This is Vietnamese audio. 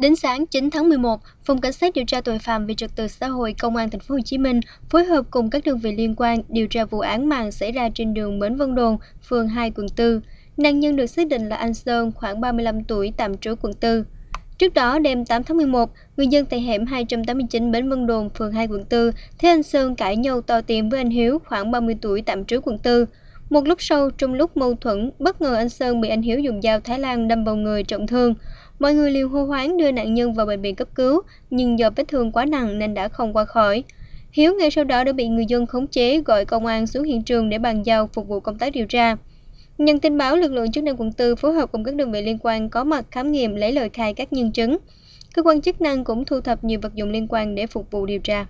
Đến sáng 9 tháng 11, Phòng Cảnh sát điều tra tội phạm về trật tự xã hội Công an Thành phố Hồ Chí Minh phối hợp cùng các đơn vị liên quan điều tra vụ án mạng xảy ra trên đường Mến Vân Đồn, phường 2, quận 4. Nạn nhân được xác định là anh Sơn, khoảng 35 tuổi, tạm trú quận 4. Trước đó, đêm 8 tháng 11, người dân tại hẻm 289 Bến Vân Đồn, phường 2, quận 4, thấy anh Sơn cãi nhau to tiếng với anh Hiếu, khoảng 30 tuổi, tạm trú quận 4. Một lúc sau, trong lúc mâu thuẫn, bất ngờ anh Sơn bị anh Hiếu dùng dao Thái Lan đâm vào người trọng thương. Mọi người liều hô hoáng đưa nạn nhân vào bệnh viện cấp cứu, nhưng do vết thương quá nặng nên đã không qua khỏi. Hiếu ngay sau đó đã bị người dân khống chế gọi công an xuống hiện trường để bàn giao phục vụ công tác điều tra. Nhận tin báo, lực lượng chức năng quận 4 phối hợp cùng các đơn vị liên quan có mặt khám nghiệm lấy lời khai các nhân chứng. Cơ quan chức năng cũng thu thập nhiều vật dụng liên quan để phục vụ điều tra.